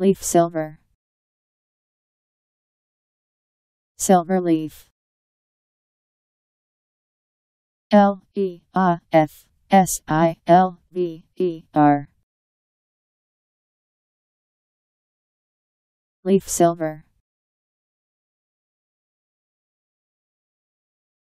Leaf silver. Silver leaf. L E A F S I L V E R. Leaf silver.